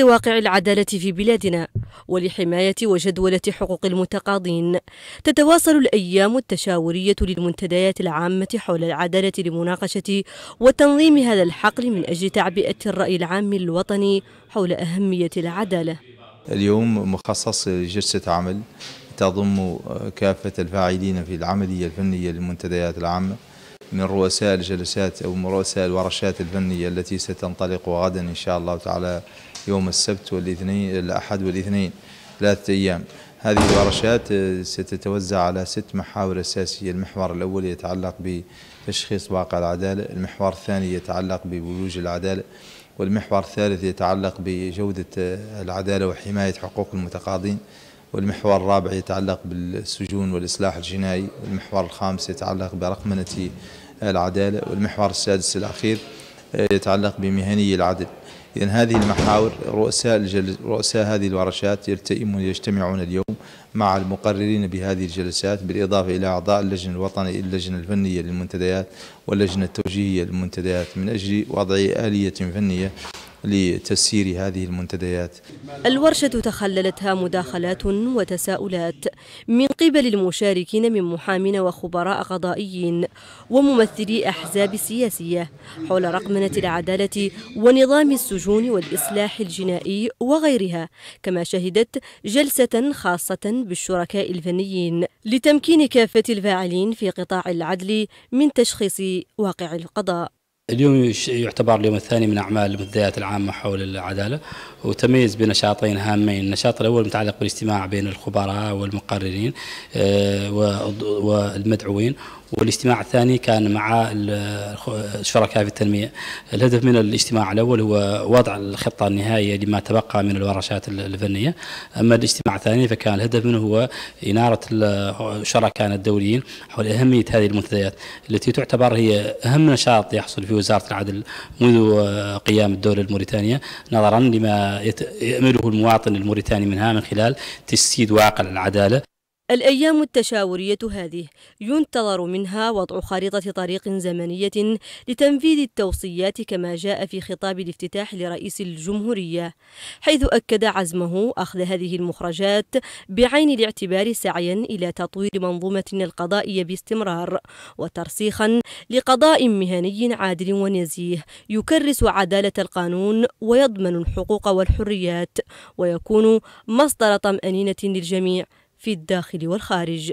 لواقع العدالة في بلادنا ولحماية وجدولة حقوق المتقاضين تتواصل الأيام التشاورية للمنتديات العامة حول العدالة لمناقشة وتنظيم هذا الحقل من أجل تعبئة الرأي العام الوطني حول أهمية العدالة اليوم مخصص جلسة عمل تضم كافة الفاعلين في العملية الفنية للمنتديات العامة من رؤساء الجلسات أو من رؤساء الورشات الفنية التي ستنطلق غدا إن شاء الله تعالى يوم السبت والاثنين الأحد والاثنين ثلاثة أيام هذه الورشات آه، ستتوزع على ست محاور أساسية المحور الأول يتعلق بتشخيص واقع العدالة المحور الثاني يتعلق بوجود العدالة والمحور الثالث يتعلق بجودة آه، العدالة وحماية حقوق المتقاضين والمحور الرابع يتعلق بالسجون والإصلاح الجنائي والمحور الخامس يتعلق برقمنة العدالة والمحور السادس الأخير آه، يتعلق بمهني العدل إذا هذه المحاور رؤساء, الجلس رؤساء هذه الورشات يلتئمون يجتمعون اليوم مع المقررين بهذه الجلسات بالإضافة إلى أعضاء اللجنة الوطنية اللجنة الفنية للمنتديات واللجنة التوجيهية للمنتديات من أجل وضع آلية فنية لتسيير هذه المنتديات الورشة تخللتها مداخلات وتساؤلات من قبل المشاركين من محامين وخبراء قضائيين وممثلي أحزاب سياسية حول رقمنة العدالة ونظام السجون والإصلاح الجنائي وغيرها كما شهدت جلسة خاصة بالشركاء الفنيين لتمكين كافة الفاعلين في قطاع العدل من تشخيص واقع القضاء اليوم يعتبر اليوم الثاني من أعمال المنتديات العامة حول العدالة وتميز بنشاطين هامين النشاط الأول متعلق بالاجتماع بين الخبراء والمقررين آه، والمدعوين والاجتماع الثاني كان مع الشركاء في التنمية الهدف من الاجتماع الأول هو وضع الخطة النهائية لما تبقى من الورشات الفنية أما الاجتماع الثاني فكان الهدف منه هو إنارة الشركاء الدوليين حول أهمية هذه المنتديات التي تعتبر هي أهم نشاط يحصل في وزارة العدل منذ قيام الدولة الموريتانية نظرا لما يأمله المواطن الموريتاني منها من خلال تجسيد واقع العدالة الأيام التشاورية هذه ينتظر منها وضع خريطة طريق زمنية لتنفيذ التوصيات كما جاء في خطاب الافتتاح لرئيس الجمهورية، حيث أكد عزمه أخذ هذه المخرجات بعين الاعتبار سعيا إلى تطوير منظومة القضائية باستمرار، وترسيخا لقضاء مهني عادل ونزيه يكرس عدالة القانون ويضمن الحقوق والحريات، ويكون مصدر طمأنينة للجميع. في الداخل والخارج